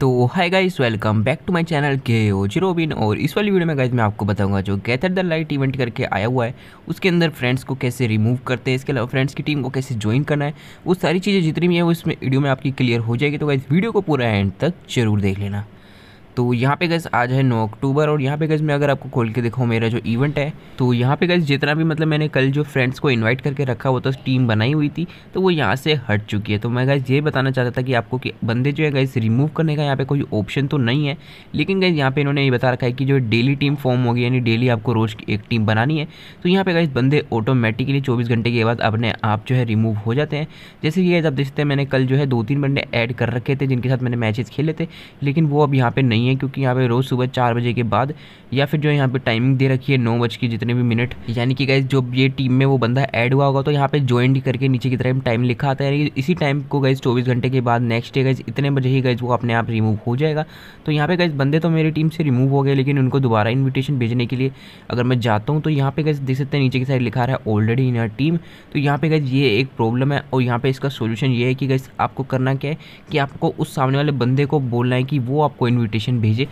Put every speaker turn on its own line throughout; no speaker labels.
तो hi guys welcome back to my channel के ओ जीरोबिन और इस वाली वीडियो में गाइस मैं आपको बताऊंगा जो गैदर द लाइट इवेंट करके आया हुआ है उसके अंदर फ्रेंड्स को कैसे रिमूव करते हैं इसके अलावा फ्रेंड्स की टीम को कैसे ज्वाइन करना है वो सारी चीज़ें जितनी भी है वो इसमें वीडियो में आपकी क्लियर हो जाएगी तो गाइज़ वीडियो को पूरा एंड तक जरूर देख लेना तो यहाँ पे गैस आज है नौ अक्टूबर और यहाँ पे गैस मैं अगर आपको खोल के दिखाऊँ मेरा जो इवेंट है तो यहाँ पे गैस जितना भी मतलब मैंने कल जो फ्रेंड्स को इनवाइट करके रखा हुआ था तो टीम बनाई हुई थी तो वो यहाँ से हट चुकी है तो मैं गैस ये बताना चाहता था कि आपको कि बंदे जो है गैस रिमूव करने का यहाँ पर कोई ऑप्शन तो नहीं है लेकिन गैस यहाँ पर इन्होंने ये बता रखा है कि जो डेली टीम फॉर्म होगी यानी डेली आपको रोज़ एक टीम बनानी है तो यहाँ पर गैस बंदे ऑटोमेटिकली चौबीस घंटे के बाद अपने आप जो है रिमूव हो जाते हैं जैसे ये आप देखते हैं मैंने कल जो है दो तीन बंदे ऐड कर रखे थे जिनके साथ मैंने मैचेस खेले थे लेकिन वो अब यहाँ पर नहीं नहीं है क्योंकि यहाँ पे रोज़ सुबह चार बजे के बाद या फिर जो यहाँ पे टाइमिंग दे रखी है नौ बज के जितने भी मिनट यानी कि गाइज जो ये टीम में वो बंदा ऐड हुआ होगा तो यहाँ पे ज्वाइन करके नीचे की तरफ टाइम लिखा आता है इसी टाइम को गाइज चौबीस घंटे के बाद नेक्स्ट डे गाइज इतने बजे ही गाइज वो अपने आप रिमूव हो जाएगा तो यहाँ पे गाइज बंदे तो मेरी टीम से रिमूव हो गए लेकिन उनको दोबारा इन्विटेशन भेजने के लिए अगर मैं जाता हूँ तो यहाँ पे गाइज देख सकते हैं नीचे की साइड लिखा रहा है ऑलरेडी इन टीम तो यहाँ पे गाइज ये एक प्रॉब्लम है और यहाँ पे इसका सोल्यूशन ये है कि गाइज आपको करना क्या है कि आपको उस सामने वाले बंदे को बोलना है कि वो आपको इन्विटेशन लोकेशन भेजे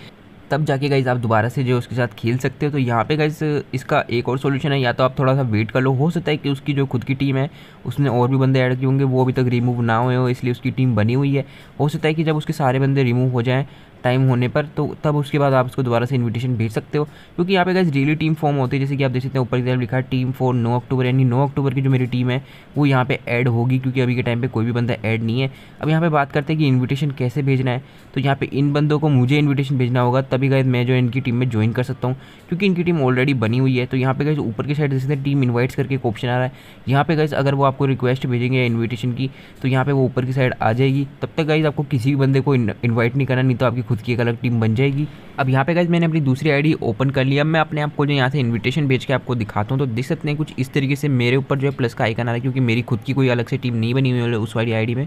तब जाके गाइज आप दोबारा से जो उसके साथ खेल सकते हो तो यहाँ पे गाइज इसका एक और सोल्यूशन है या तो आप थोड़ा सा वेट कर लो हो सकता है कि उसकी जो खुद की टीम है उसने और भी बंदे ऐड किए होंगे वो अभी तक रिमूव ना हुए हो इसलिए उसकी टीम बनी हुई है हो सकता है कि जब उसके सारे बंदे रिमूव हो जाएँ टाइम होने पर तो तब उसके बाद आप उसको दोबारा से इन्विटेशन भेज सकते हो क्योंकि यहाँ पे गैस डेली टीम फॉर्म होती है जैसे कि आप देख सकते हैं ऊपर की तरफ लिखा है टीम फॉर नौ अक्टूबर यानी नौ अक्टूबर की जो मेरी टीम है वो यहाँ पे ऐड होगी क्योंकि अभी के टाइम पे कोई भी बंदा ऐड नहीं है अब यहाँ पर बात करते हैं कि इन्विटेशन कैसे भेजना है तो यहाँ पर इन बंदों को मुझे इन्विटेशन भेजना होगा तभी गैस मैं जो इनकी टीम में ज्वाइन कर सकता हूँ क्योंकि इनकी टीम ऑलरेडी बनी हुई है तो यहाँ पर गैस ऊपर की साइड देख सकते हैं टीम इन्वाइट्स करके एक ऑप्शन आ रहा है यहाँ पे गैस अगर वो आपको रिक्वेस्ट भेजेंगे इन्विटेशन की तो यहाँ पर वो ऊपर की साइड आ जाएगी तब तक गैस आपको किसी भी बंदे को इन्वाइट नहीं करना नहीं तो आपकी खुद की एक अलग टीम बन जाएगी अब यहाँ पे गाइज मैंने अपनी दूसरी आईडी ओपन कर लिया मैं अपने आपको जो यहाँ से इनविटेशन भेज के आपको दिखाता हूँ तो देख सकते हैं कुछ इस तरीके से मेरे ऊपर जो है प्लस का आइकन आ रहा है क्योंकि मेरी खुद की कोई अलग से टीम नहीं बनी हुई है उस वाली आईडी में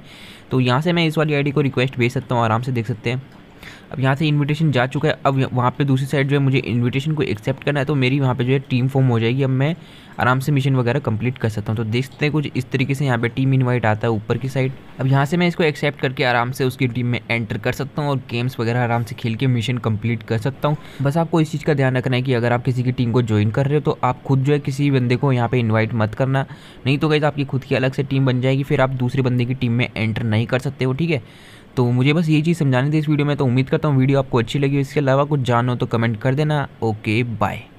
तो यहाँ से मैं इस वाली आईडी को रिक्वेस्ट भेज सकता हूँ आराम से देख सकते हैं अब यहाँ से इनविटेशन जा चुका है अब वहाँ पे दूसरी साइड जो है मुझे इनविटेशन को एक्सेप्ट करना है तो मेरी वहाँ पे जो है टीम फॉर्म हो जाएगी अब मैं आराम से मिशन वगैरह कंप्लीट कर सकता हूँ तो देखते हैं कुछ इस तरीके से यहाँ पे टीम इनवाइट आता है ऊपर की साइड अब यहाँ से मैं इसको एक्सेप्ट करके आराम से उसकी टीम में एंटर कर सकता हूँ और गेम्स वगैरह आराम से खेल के मिशन कम्प्लीट कर सकता हूँ बस आपको इस चीज़ का ध्यान रखना है कि अगर आप किसी की टीम को ज्वाइन कर रहे हो तो आप खुद जो है किसी बंदे को यहाँ पर इन्वाइट मत करना नहीं तो कैसे आपकी खुद की अलग से टीम बन जाएगी फिर आप दूसरे बंदे की टीम में एंटर नहीं कर सकते हो ठीक है तो मुझे बस ये चीज़ समझानी थी इस वीडियो में तो उम्मीद करता हूँ वीडियो आपको अच्छी लगी इसके अलावा कुछ जानो तो कमेंट कर देना ओके बाय